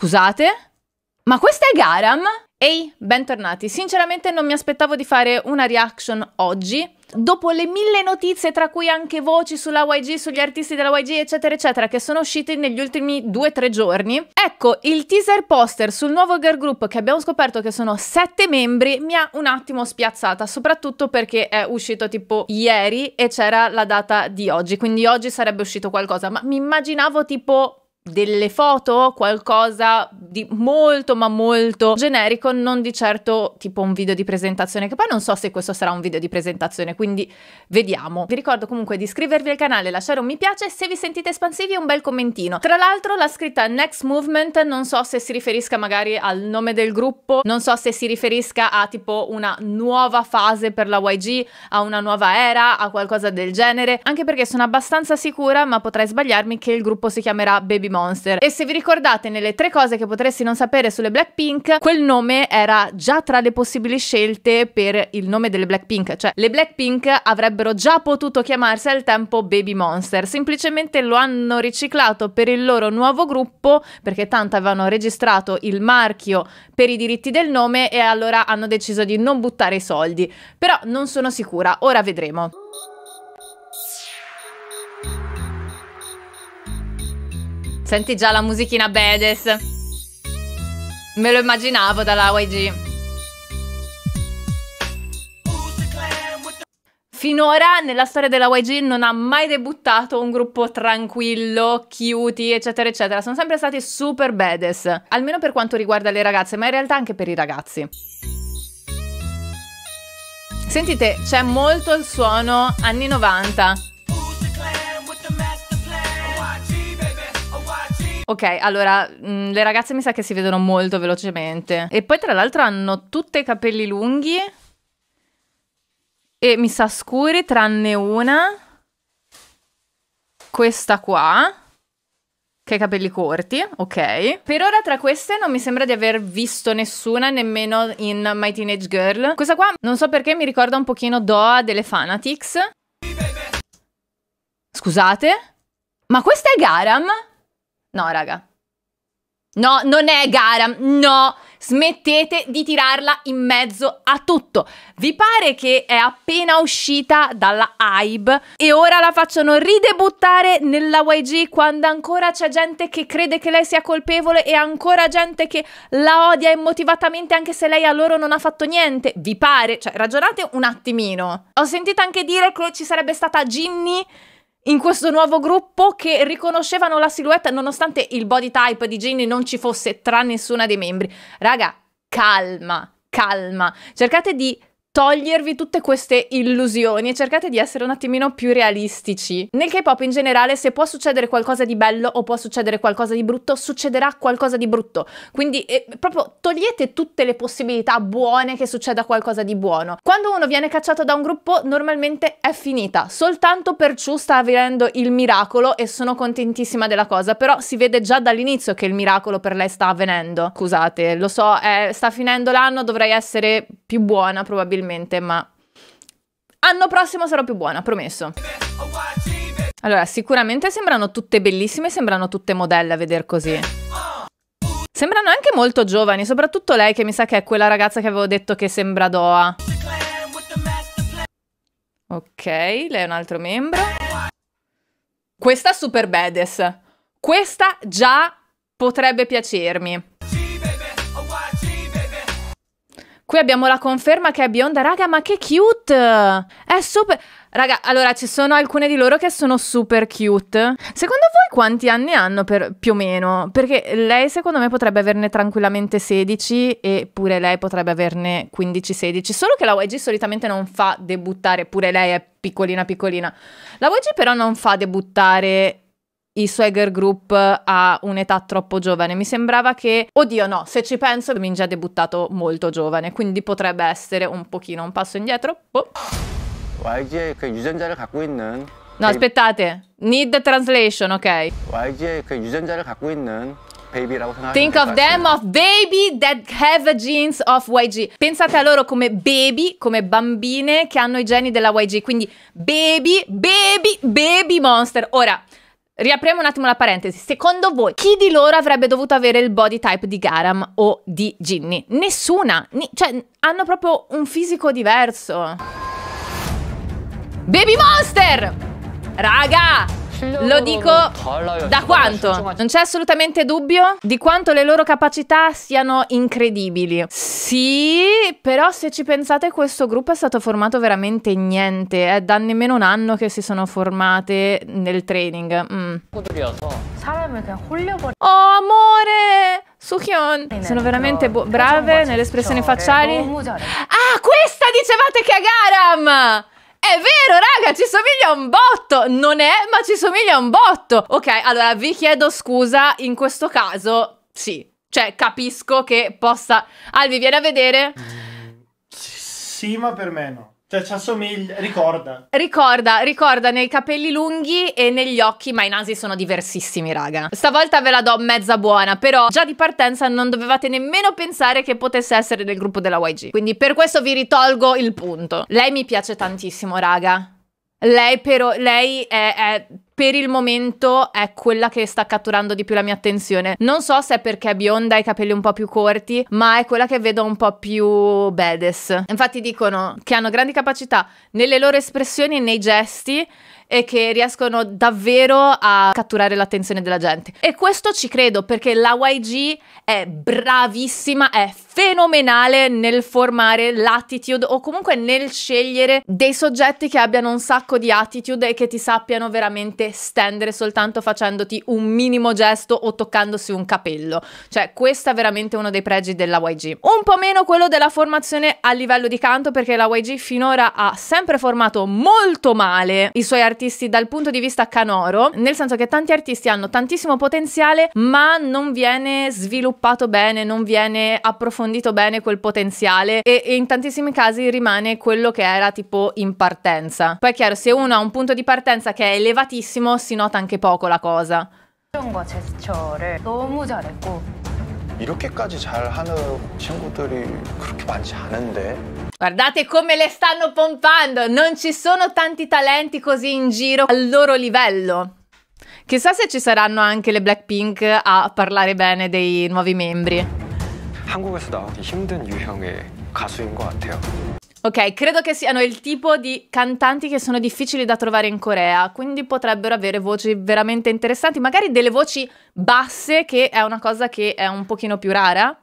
Scusate? Ma questa è Garam? Ehi, bentornati. Sinceramente non mi aspettavo di fare una reaction oggi. Dopo le mille notizie, tra cui anche voci sulla YG, sugli artisti della YG, eccetera, eccetera, che sono usciti negli ultimi 2-3 giorni, ecco il teaser poster sul nuovo girl group che abbiamo scoperto che sono 7 membri mi ha un attimo spiazzata, soprattutto perché è uscito tipo ieri e c'era la data di oggi, quindi oggi sarebbe uscito qualcosa, ma mi immaginavo tipo delle foto, qualcosa di molto ma molto generico, non di certo tipo un video di presentazione, che poi non so se questo sarà un video di presentazione, quindi vediamo. Vi ricordo comunque di iscrivervi al canale, lasciare un mi piace, se vi sentite espansivi un bel commentino. Tra l'altro la scritta Next Movement non so se si riferisca magari al nome del gruppo, non so se si riferisca a tipo una nuova fase per la YG, a una nuova era, a qualcosa del genere, anche perché sono abbastanza sicura, ma potrei sbagliarmi, che il gruppo si chiamerà Baby Monster. E se vi ricordate, nelle tre cose che potresti non sapere sulle Blackpink, quel nome era già tra le possibili scelte per il nome delle Blackpink. Cioè, le Blackpink avrebbero già potuto chiamarsi al tempo Baby Monster. Semplicemente lo hanno riciclato per il loro nuovo gruppo, perché tanto avevano registrato il marchio per i diritti del nome e allora hanno deciso di non buttare i soldi. Però non sono sicura, ora vedremo. Senti già la musichina Bedes. Me lo immaginavo dalla YG. Finora nella storia della YG non ha mai debuttato un gruppo tranquillo, cutie, eccetera, eccetera. Sono sempre stati super badass, almeno per quanto riguarda le ragazze, ma in realtà anche per i ragazzi. Sentite, c'è molto il suono anni 90. Ok, allora mh, mm, le ragazze mi sa che si vedono molto velocemente. E poi tra l'altro hanno tutte i capelli lunghi e mi sa scuri tranne una, questa qua, che ha i capelli corti, ok. Per ora tra queste non mi sembra di aver visto nessuna, nemmeno in My Teenage Girl. Questa qua, non so perché, mi ricorda un pochino Doa delle Fanatics. Scusate? Ma questa è Garam? No, raga. No, non è gara, no, smettete di tirarla in mezzo a tutto. Vi pare che è appena uscita dalla hype e ora la facciano ridebuttare nella YG quando ancora c'è gente che crede che lei sia colpevole e ancora gente che la odia immotivatamente anche se lei a loro non ha fatto niente? Vi pare? Cioè, ragionate un attimino. Ho sentito anche dire che ci sarebbe stata Ginny in questo nuovo gruppo che riconoscevano la silhouette nonostante il body type di Ginny non ci fosse tra nessuna dei membri. Raga, calma, calma. Cercate di togliervi tutte queste illusioni e cercate di essere un attimino più realistici. Nel K-pop in generale, se può succedere qualcosa di bello o può succedere qualcosa di brutto, succederà qualcosa di brutto. Quindi eh, proprio togliete tutte le possibilità buone che succeda qualcosa di buono. Quando uno viene cacciato da un gruppo, normalmente è finita. Soltanto per Chu sta avvenendo il miracolo e sono contentissima della cosa, però si vede già dall'inizio che il miracolo per lei sta avvenendo. Scusate, lo so, eh, sta finendo l'anno, dovrei essere più buona probabilmente probabilmente, ma anno prossimo sarò più buona, promesso. Allora, sicuramente sembrano tutte bellissime, sembrano tutte modelle a vedere così. Sembrano anche molto giovani, soprattutto lei che mi sa che è quella ragazza che avevo detto che sembra Doha. Ok, lei è un altro membro. Questa è super badass. Questa già potrebbe piacermi. Qui abbiamo la conferma che è bionda. Raga, ma che cute! È super... Raga, allora ci sono alcune di loro che sono super cute. Secondo voi quanti anni hanno per, più o meno? Perché lei secondo me potrebbe averne tranquillamente 16 e pure lei potrebbe averne 15-16, solo che la YG solitamente non fa debuttare, pure lei è piccolina piccolina. La YG però non fa debuttare i Swagger Group a un'età troppo giovane. Mi sembrava che, oddio no, se ci penso, mi già debuttato molto giovane, quindi potrebbe essere un pochino un passo indietro. Boh. YG의 그 유전자를 갖고 있는 No, aspettate. Need the translation, ok. YG의 그 유전자를 갖고 있는 Think of them of baby that have genes of YG. Pensate a loro come baby, come bambine che hanno i geni della YG, quindi baby, baby, baby monster. Ora riapriamo un attimo la parentesi. Secondo voi, chi di loro avrebbe dovuto avere il body type di Garam o di Ginny? Nessuna. Ni cioè, hanno proprio un fisico diverso. Baby Monster! Raga! Lo dico da quanto? Non c'è assolutamente dubbio di quanto le loro capacità siano incredibili. Sì, però se ci pensate questo gruppo è stato formato veramente niente. È da nemmeno un anno che si sono formate nel training. Mm. Oh amore! Sukion! Sono veramente brave nelle espressioni facciali. Ah, questa dicevate che è Garam! è vero, raga, ci somiglia un botto. Non è, ma ci somiglia un botto. Ok, allora vi chiedo scusa, in questo caso sì. Cioè, capisco che possa... Alvi, vieni a vedere. Mm, sì, ma per me no. Cioè, ci assomiglia, ricorda. Ricorda, ricorda nei capelli lunghi e negli occhi, ma i nasi sono diversissimi, raga. Stavolta ve la do mezza buona, però già di partenza non dovevate nemmeno pensare che potesse essere del gruppo della YG. Quindi per questo vi ritolgo il punto. Lei mi piace tantissimo, raga. Lei però, lei è, è per il momento è quella che sta catturando di più la mia attenzione. Non so se è perché è bionda e i capelli un po' più corti, ma è quella che vedo un po' più badass. Infatti dicono che hanno grandi capacità nelle loro espressioni e nei gesti e che riescono davvero a catturare l'attenzione della gente. E questo ci credo perché la YG è bravissima, è fenomenale nel formare l'attitude o comunque nel scegliere dei soggetti che abbiano un sacco di attitude e che ti sappiano veramente stendere soltanto facendoti un minimo gesto o toccandosi un capello. Cioè, questo è veramente uno dei pregi della YG. Un po' meno quello della formazione a livello di canto, perché la YG finora ha sempre formato molto male i suoi artisti dal punto di vista canoro, nel senso che tanti artisti hanno tantissimo potenziale, ma non viene sviluppato bene, non viene approfondito bene quel potenziale e, e in tantissimi casi rimane quello che era tipo in partenza. Poi è chiaro, se uno ha un punto di partenza che è elevatissimo, benissimo, si nota anche poco la cosa. Guardate come le stanno pompando, non ci sono tanti talenti così in giro al loro livello. Chissà se ci saranno anche le Blackpink a parlare bene dei nuovi membri. 한국에서 나오기 힘든 유형의 가수인 것 같아요. Ok, credo che siano il tipo di cantanti che sono difficili da trovare in Corea, quindi potrebbero avere voci veramente interessanti, magari delle voci basse che è una cosa che è un pochino più rara.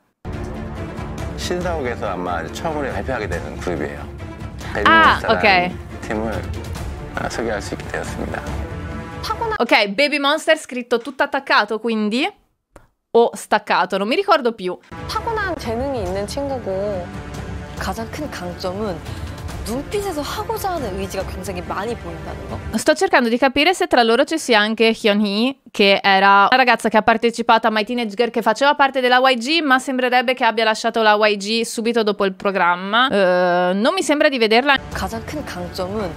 Ah, ok. Ok, Baby Monster scritto tutto attaccato quindi o staccato, non mi ricordo più. 타고난 재능이 있는 친구고 가장 큰 강점은 눈빛에서 하고자 하는 의지가 굉장히 많이 보인다는 거. Sto cercando di capire se tra loro ci sia anche Hyun-hee, che era una ragazza che ha partecipato a My Teenage Girl, che faceva parte della YG, ma sembrerebbe che abbia lasciato la YG subito dopo il programma. Uh, non mi sembra di vederla. 가장 큰 강점은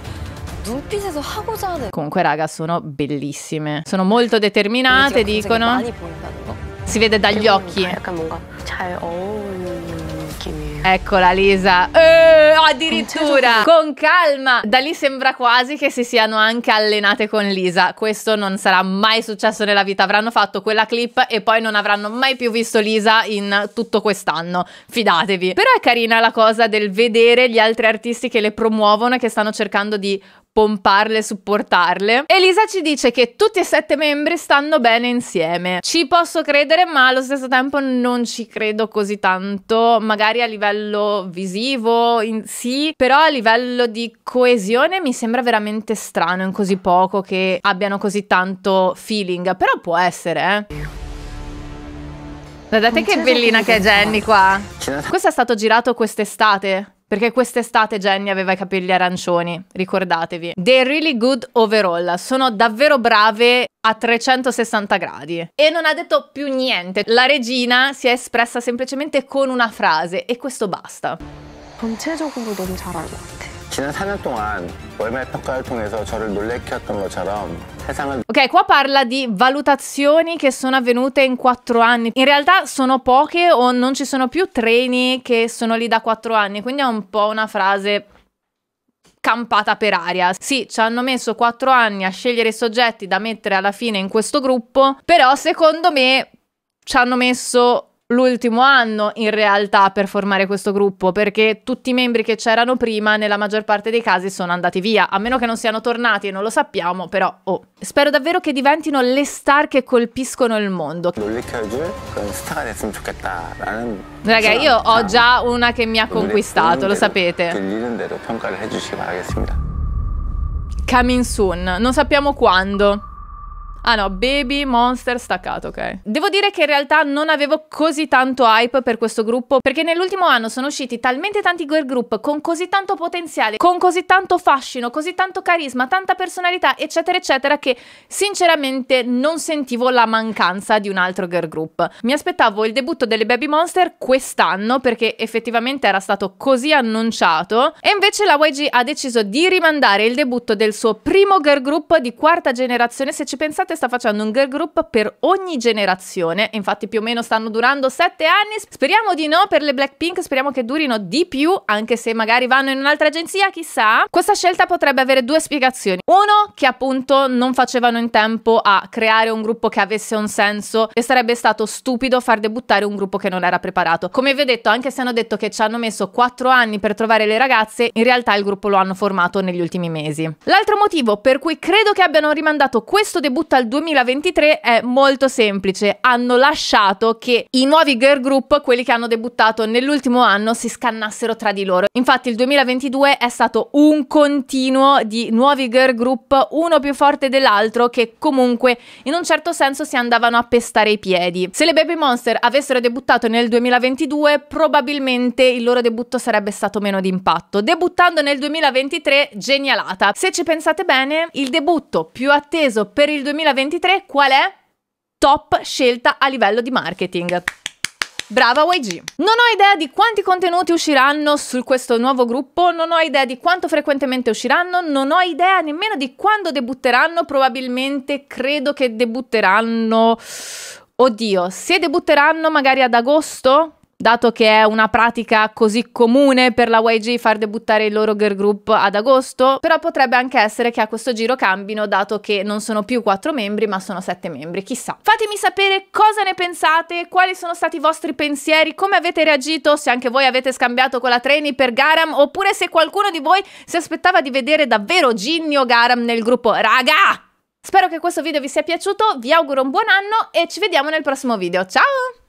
눈빛에서 하고자 하는 Comunque raga, sono bellissime. Sono molto determinate, dicono. Si vede dagli occhi. 약간 뭔가 잘 어울려. Eccola Lisa. Eh, addirittura. Con calma. Da lì sembra quasi che si siano anche allenate con Lisa. Questo non sarà mai successo nella vita. Avranno fatto quella clip e poi non avranno mai più visto Lisa in tutto quest'anno. Fidatevi. Però è carina la cosa del vedere gli altri artisti che le promuovono e che stanno cercando di pomparle, supportarle. Elisa ci dice che tutti e sette membri stanno bene insieme. Ci posso credere, ma allo stesso tempo non ci credo così tanto, magari a livello visivo, in sì, però a livello di coesione mi sembra veramente strano in così poco che abbiano così tanto feeling, però può essere, eh. Guardate che bellina che è Jenny qua. Questo è stato girato quest'estate. Perché quest'estate Jenny aveva i capelli arancioni, ricordatevi. They're really good overall, sono davvero brave a 360 gradi. E non ha detto più niente, la regina si è espressa semplicemente con una frase e questo basta. 전체적으로 너무 잘한 것 같아. 지난 4년 동안 월말 평가를 통해서 저를 놀래켰던 것처럼 Esatto. Ok, qua parla di valutazioni che sono avvenute in quattro anni. In realtà sono poche o non ci sono più treni che sono lì da quattro anni, quindi è un po' una frase campata per aria. Sì, ci hanno messo quattro anni a scegliere i soggetti da mettere alla fine in questo gruppo, però secondo me ci hanno messo l'ultimo anno in realtà per formare questo gruppo, perché tutti i membri che c'erano prima nella maggior parte dei casi sono andati via, a meno che non siano tornati e non lo sappiamo, però oh. Spero davvero che diventino le star che colpiscono il mondo. Eh. Raga, io ho già una che mi ha conquistato, lo sapete. Coming soon, non sappiamo quando. Ah no, Baby Monster staccato, ok. Devo dire che in realtà non avevo così tanto hype per questo gruppo perché nell'ultimo anno sono usciti talmente tanti girl group con così tanto potenziale, con così tanto fascino, così tanto carisma, tanta personalità, eccetera eccetera che sinceramente non sentivo la mancanza di un altro girl group. Mi aspettavo il debutto delle Baby Monster quest'anno perché effettivamente era stato così annunciato e invece la YG ha deciso di rimandare il debutto del suo primo girl group di quarta generazione, se ci pensate Mediaset sta facendo un girl group per ogni generazione, infatti più o meno stanno durando 7 anni, speriamo di no per le Blackpink, speriamo che durino di più, anche se magari vanno in un'altra agenzia, chissà. Questa scelta potrebbe avere due spiegazioni. Uno, che appunto non facevano in tempo a creare un gruppo che avesse un senso e sarebbe stato stupido far debuttare un gruppo che non era preparato. Come vi ho detto, anche se hanno detto che ci hanno messo 4 anni per trovare le ragazze, in realtà il gruppo lo hanno formato negli ultimi mesi. L'altro motivo per cui credo che abbiano rimandato questo debutto al al 2023 è molto semplice. Hanno lasciato che i nuovi girl group, quelli che hanno debuttato nell'ultimo anno, si scannassero tra di loro. Infatti il 2022 è stato un continuo di nuovi girl group, uno più forte dell'altro, che comunque in un certo senso si andavano a pestare i piedi. Se le Baby Monster avessero debuttato nel 2022, probabilmente il loro debutto sarebbe stato meno d'impatto. Debuttando nel 2023, genialata. Se ci pensate bene, il debutto più atteso per il 2023 2023 qual è? Top scelta a livello di marketing. Brava YG! Non ho idea di quanti contenuti usciranno su questo nuovo gruppo, non ho idea di quanto frequentemente usciranno, non ho idea nemmeno di quando debutteranno, probabilmente credo che debutteranno... Oddio, se debutteranno magari ad agosto? dato che è una pratica così comune per la YG far debuttare il loro girl group ad agosto, però potrebbe anche essere che a questo giro cambino dato che non sono più quattro membri ma sono sette membri, chissà. Fatemi sapere cosa ne pensate, quali sono stati i vostri pensieri, come avete reagito, se anche voi avete scambiato quella la Treni per Garam oppure se qualcuno di voi si aspettava di vedere davvero Ginny o Garam nel gruppo. Raga! Spero che questo video vi sia piaciuto, vi auguro un buon anno e ci vediamo nel prossimo video. Ciao!